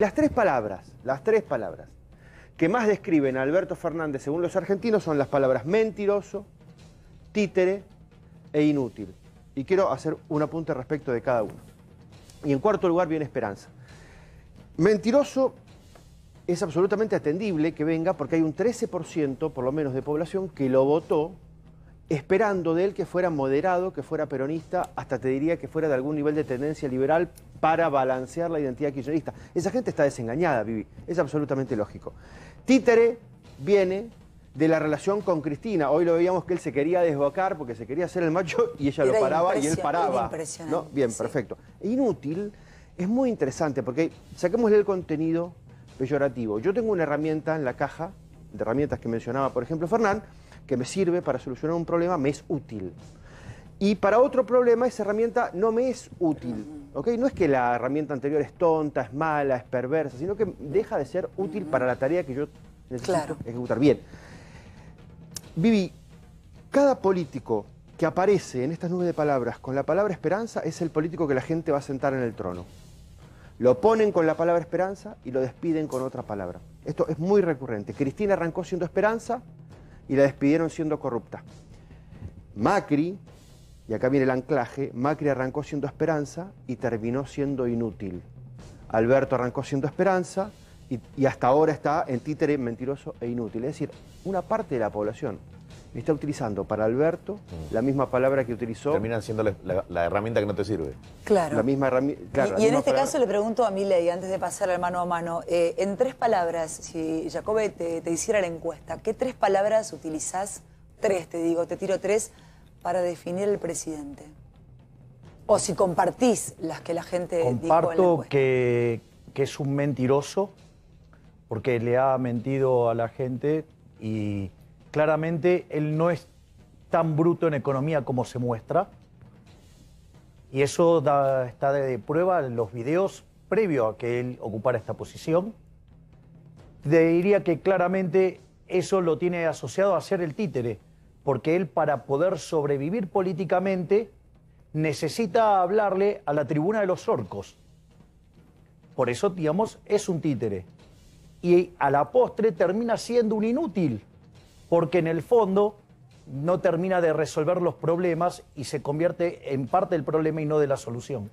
Las tres palabras, las tres palabras que más describen a Alberto Fernández según los argentinos son las palabras mentiroso, títere e inútil. Y quiero hacer un apunte respecto de cada uno. Y en cuarto lugar viene esperanza. Mentiroso es absolutamente atendible que venga porque hay un 13% por lo menos de población que lo votó esperando de él que fuera moderado, que fuera peronista, hasta te diría que fuera de algún nivel de tendencia liberal para balancear la identidad kirchnerista. Esa gente está desengañada, Vivi, es absolutamente lógico. Títere viene de la relación con Cristina. Hoy lo veíamos que él se quería desbocar porque se quería hacer el macho y ella lo paraba y él paraba. ¿No? Bien, perfecto. Inútil, es muy interesante porque saquémosle el contenido peyorativo. Yo tengo una herramienta en la caja, de herramientas que mencionaba, por ejemplo, Fernán, que me sirve para solucionar un problema me es útil. Y para otro problema esa herramienta no me es útil. ¿ok? No es que la herramienta anterior es tonta, es mala, es perversa, sino que deja de ser útil para la tarea que yo necesito ejecutar. Bien. Vivi, cada político que aparece en estas nubes de palabras con la palabra esperanza es el político que la gente va a sentar en el trono. Lo ponen con la palabra esperanza y lo despiden con otra palabra. Esto es muy recurrente. Cristina arrancó siendo esperanza, y la despidieron siendo corrupta. Macri, y acá viene el anclaje, Macri arrancó siendo esperanza y terminó siendo inútil. Alberto arrancó siendo esperanza y, hasta ahora está en títere mentiroso e inútil. Es decir, una parte de la población está utilizando para Alberto mm. la misma palabra que utilizó. Terminan siendo la, herramienta que no te sirve. Claro. La misma herramienta. y, en este caso le pregunto a Miley, antes de pasar al mano a mano, eh, en tres palabras, si Jacobe te, hiciera la encuesta, ¿qué tres palabras utilizás? Tres, te digo, te tiro tres, para definir el presidente. O si compartís las que la gente. Comparto dijo en la que, que es un mentiroso, porque le ha mentido a la gente y Claramente él no es tan bruto en economía como se muestra. Y eso está de prueba en los videos previo a que él ocupara esta posición. diría que claramente eso lo tiene asociado a ser el títere, porque él para poder sobrevivir políticamente necesita hablarle a la tribuna de los orcos. Por eso, digamos, es un títere. Y a la postre termina siendo un inútil porque en el fondo no termina de resolver los problemas y se convierte en parte del problema y no de la solución.